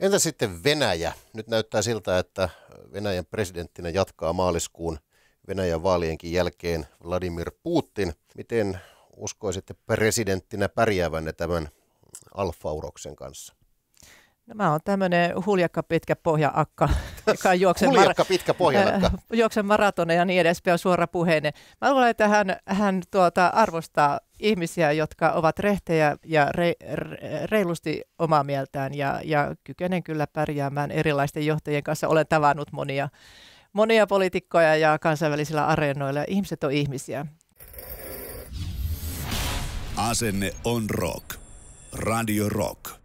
Entä sitten Venäjä? Nyt näyttää siltä, että Venäjän presidenttinä jatkaa maaliskuun Venäjän vaalienkin jälkeen Vladimir Putin. Miten uskoisitte presidenttinä pärjäävänne tämän alfauroksen kanssa? No mä oon tämmöinen huljakka pitkä pohja-akka, joka juoksen, huljakka, mar- pitkä äh, juoksen maratone ja niin edespäin, suora puheinen. Mä luulen, että hän, hän tuota, arvostaa ihmisiä, jotka ovat rehtejä ja re, re, reilusti omaa mieltään ja, ja kykenen kyllä pärjäämään erilaisten johtajien kanssa. Olen tavannut monia, monia poliitikkoja ja kansainvälisillä areenoilla. Ihmiset on ihmisiä. Asenne on rock. Radio Rock.